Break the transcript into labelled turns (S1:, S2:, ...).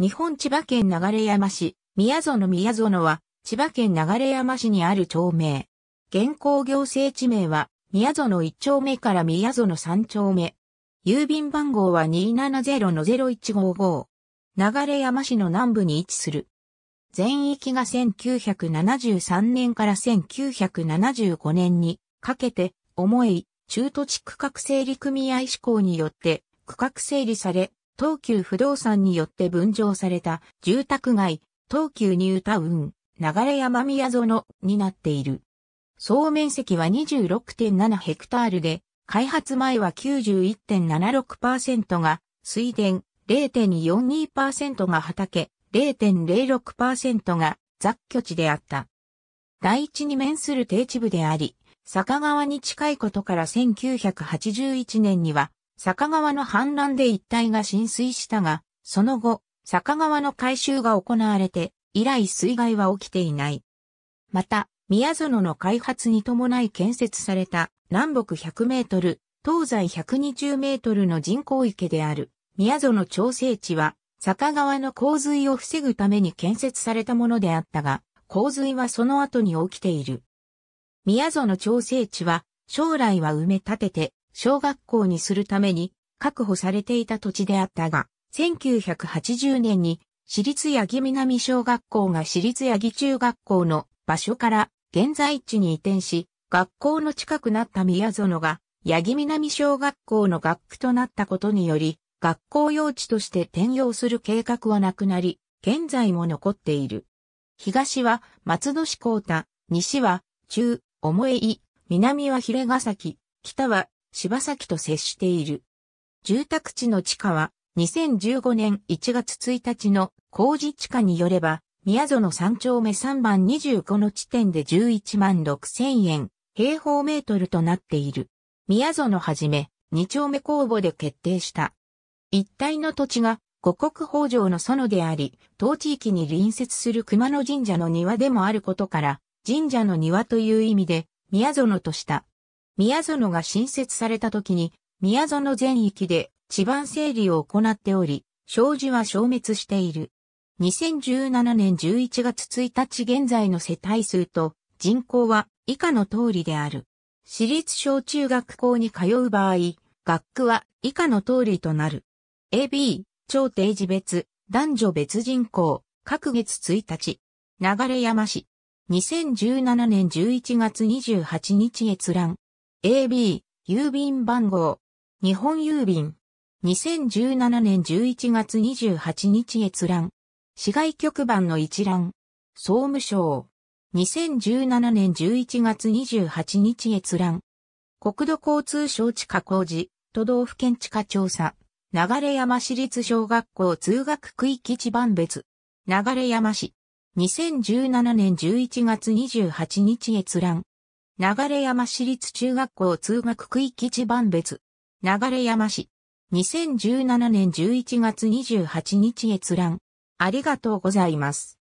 S1: 日本千葉県流山市、宮園宮園は、千葉県流山市にある町名。現行行政地名は、宮園1丁目から宮園3丁目。郵便番号は270-0155。流山市の南部に位置する。全域が1973年から1975年にかけて、重い中途地区画整理組合施行によって区画整理され、東急不動産によって分譲された住宅街、東急ニュータウン、流山宮園になっている。総面積は26.7ヘクタールで、開発前は91.76%が水田、0.42%が畑、0.06%が雑居地であった。第一に面する低地部であり、坂川に近いことから1981年には坂川の氾濫で一帯が浸水したが、その後、坂川の改修が行われて、以来水害は起きていない。また、宮園の開発に伴い建設された南北100メートル、東西120メートルの人工池である宮園調整地は、坂川の洪水を防ぐために建設されたものであったが、洪水はその後に起きている。宮園調整地は、将来は埋め立てて、小学校にするために確保されていた土地であったが、1980年に私立八木南小学校が私立八木中学校の場所から現在地に移転し、学校の近くなった宮園が八木南小学校の学区となったことにより、学校用地として転用する計画はなくなり、現在も残っている。東は松戸市高田、西は中、重井、南は平ヶ崎、北は柴崎と接している。住宅地の地価は2015年1月1日の工事地価によれば、宮園三丁目3番25の地点で11万6千円、平方メートルとなっている。宮園はじめ、2丁目公募で決定した。一帯の土地が五国北条の園であり、当地域に隣接する熊野神社の庭でもあることから、神社の庭という意味で、宮園とした。宮園が新設された時に、宮園全域で地盤整理を行っており、障子は消滅している。2017年11月1日現在の世帯数と人口は以下の通りである。私立小中学校に通う場合、学区は以下の通りとなる。AB、超定時別、男女別人口、各月1日。流山市。2017年11月28日閲覧。AB、郵便番号。日本郵便。2017年11月28日閲覧。市外局番の一覧。総務省。2017年11月28日閲覧。国土交通省地下工事、都道府県地下調査。流山市立小学校通学区域地番別。流山市。2017年11月28日閲覧。流山市立中学校通学区域地番別。流山市。2017年11月28日閲覧。ありがとうございます。